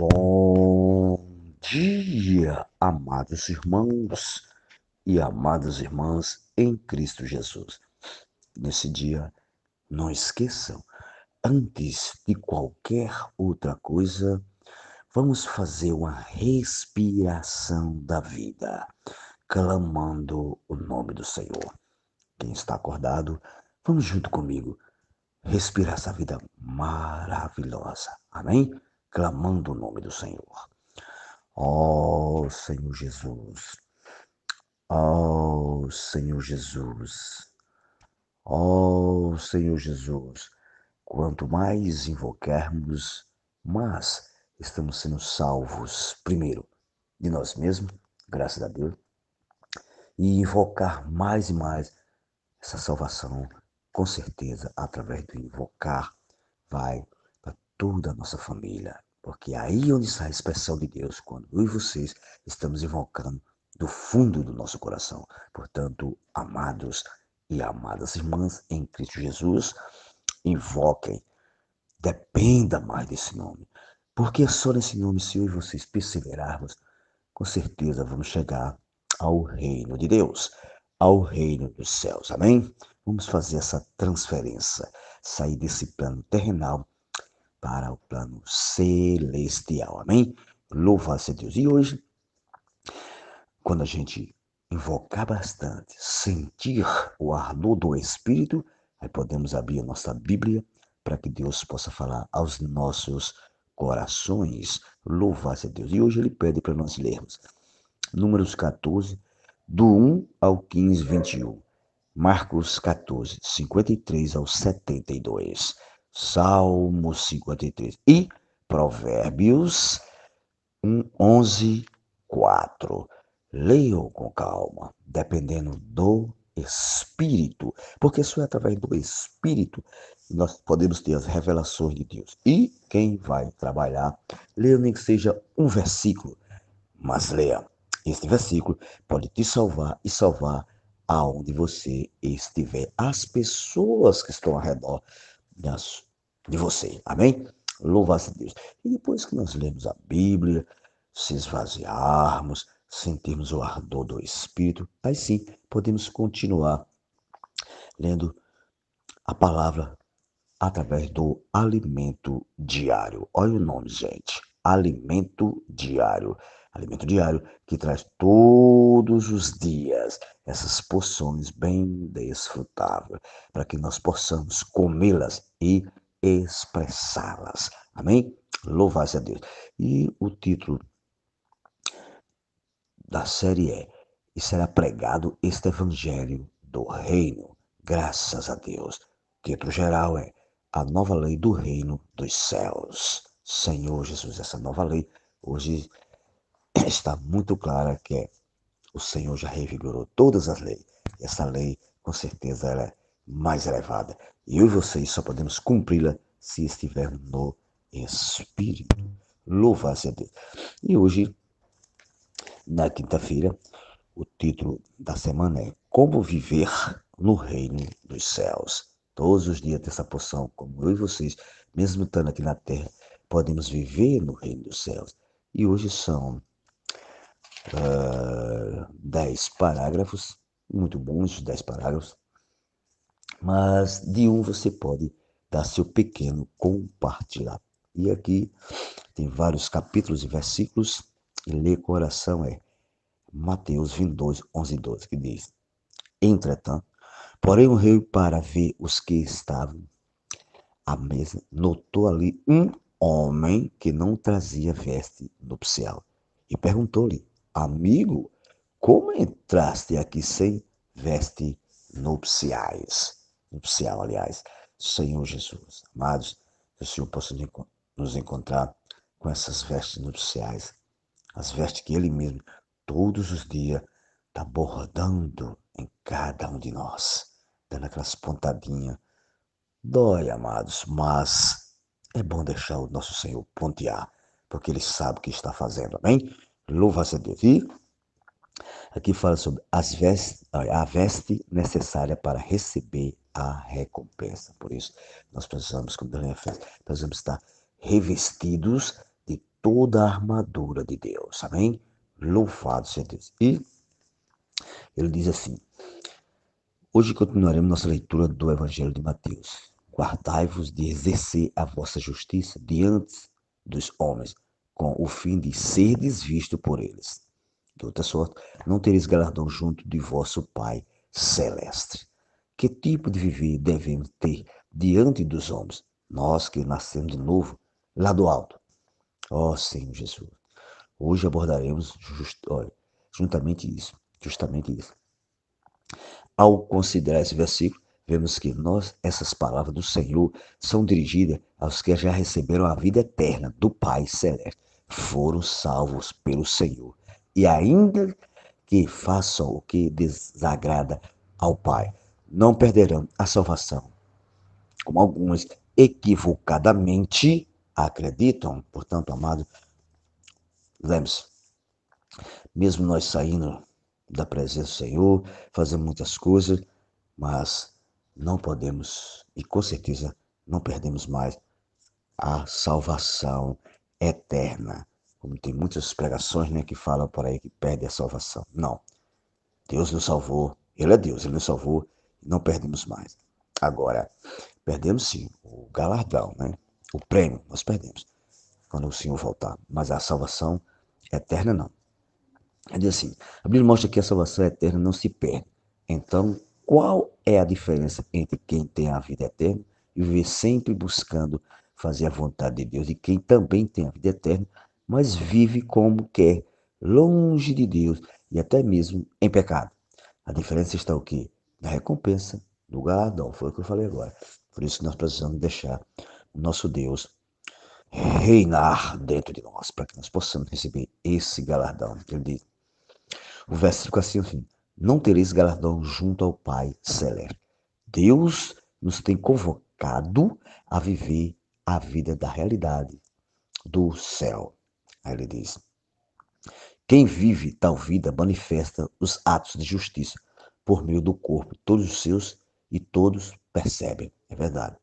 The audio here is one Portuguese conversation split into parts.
Bom dia, amados irmãos e amadas irmãs em Cristo Jesus. Nesse dia, não esqueçam, antes de qualquer outra coisa, vamos fazer uma respiração da vida, clamando o nome do Senhor. Quem está acordado, vamos junto comigo respirar essa vida maravilhosa. Amém? clamando o nome do Senhor. Ó oh, Senhor Jesus, ó oh, Senhor Jesus, ó oh, Senhor Jesus, quanto mais invocarmos, mais estamos sendo salvos, primeiro, de nós mesmos, graças a Deus, e invocar mais e mais essa salvação, com certeza, através do invocar, vai toda a nossa família. Porque é aí onde está a expressão de Deus, quando eu e vocês estamos invocando do fundo do nosso coração. Portanto, amados e amadas irmãs em Cristo Jesus, invoquem, dependa mais desse nome. Porque é só nesse nome, se eu e vocês perseverarmos, com certeza vamos chegar ao reino de Deus, ao reino dos céus. Amém? Vamos fazer essa transferência, sair desse plano terrenal para o plano celestial. Amém? Louvado seja Deus. E hoje, quando a gente invocar bastante, sentir o ardor do Espírito, aí podemos abrir a nossa Bíblia para que Deus possa falar aos nossos corações. Louvado seja Deus. E hoje ele pede para nós lermos Números 14, do 1 ao 15, 21. Marcos 14, 53 ao 72. Salmo 53 e Provérbios 1, 11, 4. Leiam com calma, dependendo do Espírito, porque só é através do Espírito que nós podemos ter as revelações de Deus. E quem vai trabalhar, leia nem que seja um versículo, mas leia. Este versículo pode te salvar e salvar aonde você estiver. As pessoas que estão ao redor das, de você. Amém? Louvado a Deus. E depois que nós lemos a Bíblia, se esvaziarmos, sentirmos o ardor do Espírito, aí sim podemos continuar lendo a palavra através do alimento diário. Olha o nome, gente. Alimento diário alimento diário que traz todos os dias essas porções bem desfrutáveis, para que nós possamos comê-las e expressá-las. Amém? Louvar a Deus. E o título da série é: E será pregado este evangelho do reino. Graças a Deus. O título geral é: A nova lei do reino dos céus. Senhor Jesus, essa nova lei hoje está muito clara que é, o Senhor já revigorou todas as leis. Essa lei, com certeza, ela é mais elevada. E eu e vocês só podemos cumpri-la se estivermos no Espírito. Louvado seja Deus. E hoje, na quinta-feira, o título da semana é Como Viver no Reino dos Céus. Todos os dias dessa porção, como eu e vocês, mesmo estando aqui na terra, podemos viver no Reino dos Céus. E hoje são uh, dez parágrafos, muito bons os dez parágrafos, mas de um você pode dar seu pequeno compartilhar. E aqui tem vários capítulos e versículos, e ler coração é Mateus 22, 11 e 12, que diz: Entretanto, porém o rei, para ver os que estavam à mesa, notou ali um homem que não trazia veste nupcial e perguntou-lhe: Amigo, como entraste aqui sem veste nupciais? Nupcial, aliás. Senhor Jesus, amados, que o Senhor possa nos encontrar com essas vestes nupciais, as vestes que Ele mesmo, todos os dias, está bordando em cada um de nós, dando aquelas pontadinhas. Dói, amados, mas é bom deixar o nosso Senhor pontear, porque Ele sabe o que está fazendo, amém? Louva a Deus. E aqui fala sobre as vestes, a veste necessária para receber a recompensa. Por isso, nós precisamos, como Daniel fez, precisamos estar revestidos de toda a armadura de Deus. Amém? Louvado seja Deus. E ele diz assim: Hoje continuaremos nossa leitura do Evangelho de Mateus. Guardai-vos de exercer a vossa justiça diante dos homens, com o fim de seres visto por eles. De outra sorte, não tereis galardão junto de vosso Pai celeste. Que tipo de viver devemos ter diante dos homens, nós que nascemos de novo lá do alto? Ó oh, Senhor Jesus, hoje abordaremos just, olha, juntamente isso, justamente isso. Ao considerar esse versículo, vemos que nós essas palavras do Senhor são dirigidas aos que já receberam a vida eterna do Pai celeste foram salvos pelo Senhor. E ainda que façam o que desagrada ao Pai, não perderão a salvação, como alguns equivocadamente acreditam. Portanto, amado, lembre-se, mesmo nós saindo da presença do Senhor, fazendo muitas coisas, mas não podemos e com certeza não perdemos mais a salvação eterna. Como tem muitas pregações né, que falam por aí que perde a salvação. Não. Deus nos salvou. Ele é Deus, ele nos salvou não perdemos mais. Agora, perdemos sim o galardão, né? o prêmio, nós perdemos quando o Senhor voltar. Mas a salvação eterna não. Ele diz assim: a Bíblia mostra que a salvação eterna não se perde. Então, qual é a diferença entre quem tem a vida eterna e viver sempre buscando fazer a vontade de Deus e quem também tem a vida eterna, mas vive como quer, longe de Deus e até mesmo em pecado. A diferença está o quê? Na recompensa, do galardão, foi o que eu falei agora. Por isso que nós precisamos deixar o nosso Deus reinar dentro de nós, para que nós possamos receber esse galardão. Ele diz, o verso fica assim, assim, não tereis galardão junto ao Pai Celeste. Deus nos tem convocado a viver a vida da realidade do céu. Aí ele diz: Quem vive tal vida manifesta os atos de justiça por meio do corpo, todos os seus e todos percebem. É verdade.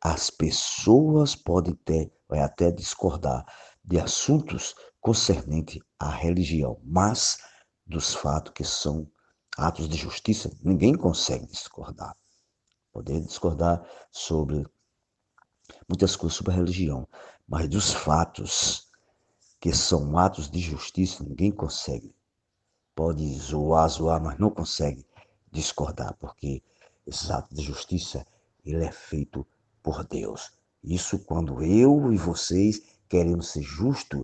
As pessoas podem ter, vai até discordar de assuntos concernentes à religião, mas dos fatos que são atos de justiça, ninguém consegue discordar. Poder discordar sobre muitas coisas sobre a religião, mas dos fatos, que são atos de justiça, ninguém consegue. Pode zoar, zoar, mas não consegue discordar, porque esses atos de justiça, ele é feito por Deus. Isso quando eu e vocês queremos ser justos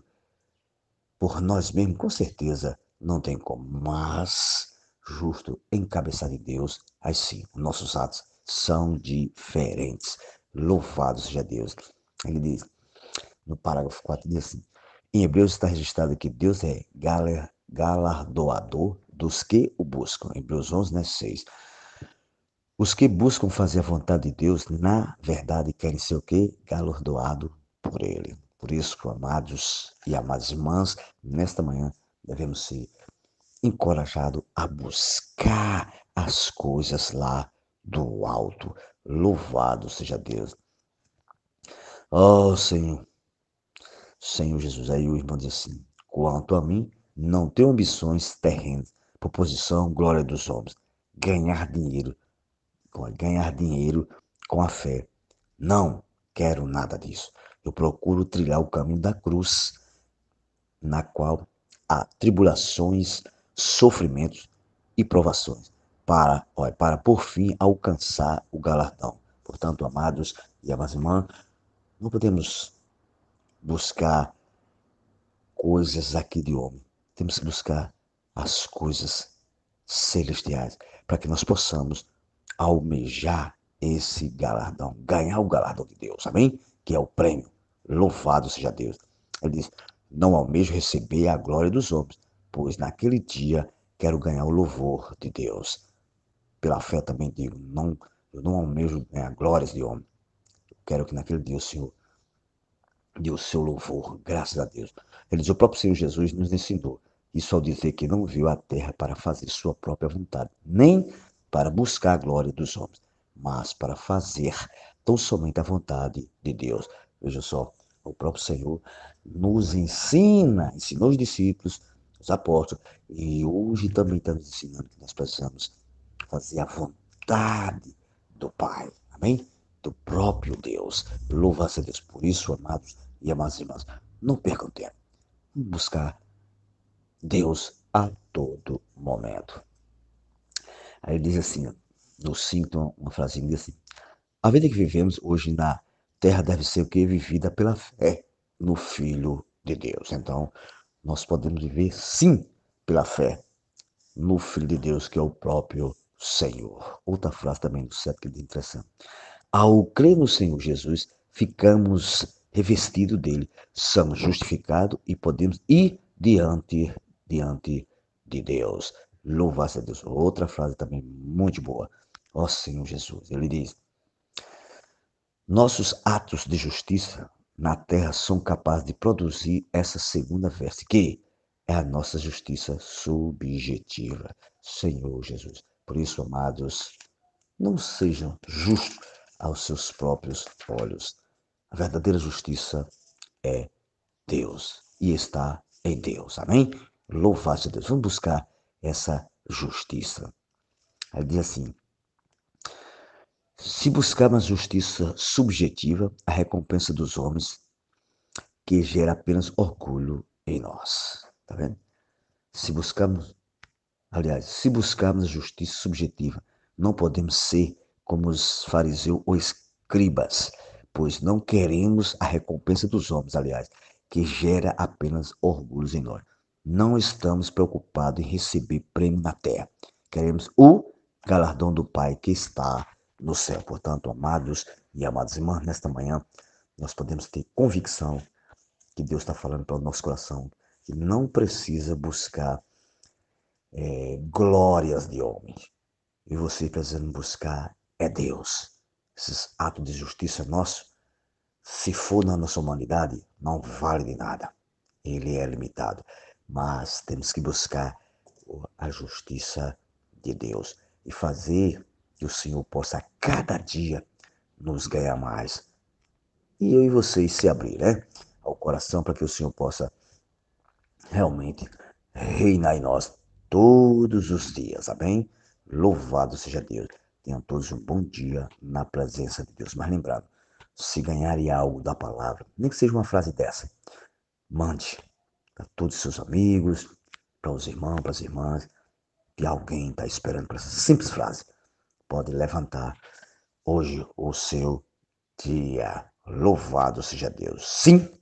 por nós mesmos, com certeza não tem como, mas justo cabeça de Deus, aí sim, nossos atos são diferentes. Louvado seja Deus. Ele diz, no parágrafo 4, diz assim, em Hebreus está registrado que Deus é galardoador dos que o buscam. Hebreus 11, né, 6. Os que buscam fazer a vontade de Deus, na verdade, querem ser o quê? Galardoado por Ele. Por isso, amados e amadas irmãs, nesta manhã devemos ser encorajados a buscar as coisas lá do alto. Louvado seja Deus. Oh, Senhor. Senhor Jesus. Aí o irmão diz assim: quanto a mim, não tenho ambições terrenas, por posição, glória dos homens. Ganhar dinheiro. Ganhar dinheiro com a fé. Não quero nada disso. Eu procuro trilhar o caminho da cruz, na qual há tribulações, sofrimentos e provações para, olha, para por fim alcançar o galardão. Portanto, amados e amadas irmãs, não podemos buscar coisas aqui de homem. Temos que buscar as coisas celestiais para que nós possamos almejar esse galardão, ganhar o galardão de Deus, amém? Que é o prêmio. Louvado seja Deus. Ele diz: Não almejo receber a glória dos homens, pois naquele dia quero ganhar o louvor de Deus pela fé também digo, não, eu não almejo glórias de homem. Eu quero que naquele dia o Senhor dê o seu louvor, graças a Deus. Ele diz, o próprio Senhor Jesus nos ensinou, isso ao dizer que não viu a terra para fazer sua própria vontade, nem para buscar a glória dos homens, mas para fazer tão somente a vontade de Deus. Veja só, o próprio Senhor nos ensina, ensinou os discípulos, os apóstolos, e hoje também está nos ensinando que nós precisamos fazer a vontade do Pai. Amém? Do próprio Deus. Louva a Deus. Por isso, amados e amadas irmãs, não percam tempo. Vamos buscar Deus a todo momento. Aí ele diz assim, no sinto uma frasinha diz assim, a vida que vivemos hoje na terra deve ser o que? Vivida pela fé no Filho de Deus. Então, nós podemos viver sim pela fé no Filho de Deus, que é o próprio Senhor. Outra frase também do 7 que é interessante. Ao crer no Senhor Jesus, ficamos revestidos dele, somos justificados e podemos ir diante, diante de Deus. Louvar a Deus. Outra frase também muito boa. Ó Senhor Jesus, ele diz: Nossos atos de justiça na terra são capazes de produzir essa segunda veste, que é a nossa justiça subjetiva. Senhor Jesus. Por isso, amados, não sejam justos aos seus próprios olhos. A verdadeira justiça é Deus e está em Deus. Amém? Louvado seja Deus. Vamos buscar essa justiça. ele diz assim: se buscarmos justiça subjetiva, a recompensa dos homens, que gera apenas orgulho em nós. Tá vendo? Se buscarmos Aliás, se buscarmos justiça subjetiva, não podemos ser como os fariseus ou escribas, pois não queremos a recompensa dos homens, aliás, que gera apenas orgulhos em nós. Não estamos preocupados em receber prêmio na terra. Queremos o galardão do Pai que está no céu. Portanto, amados e amadas irmãs, nesta manhã nós podemos ter convicção que Deus está falando para o nosso coração, que não precisa buscar é, glórias de homens. E você precisando buscar é Deus. Esses atos de justiça nossos, se for na nossa humanidade, não vale de nada. Ele é limitado. Mas temos que buscar a justiça de Deus e fazer que o Senhor possa cada dia nos ganhar mais. E eu e vocês se abrir, né? Ao coração para que o Senhor possa realmente reinar em nós todos os dias, amém? Louvado seja Deus. Tenham todos um bom dia na presença de Deus. Mas lembrado, se ganharem algo da palavra, nem que seja uma frase dessa, mande para todos os seus amigos, para os irmãos, para as irmãs, que alguém está esperando para essa simples frase. Pode levantar hoje o seu dia. Louvado seja Deus. Sim,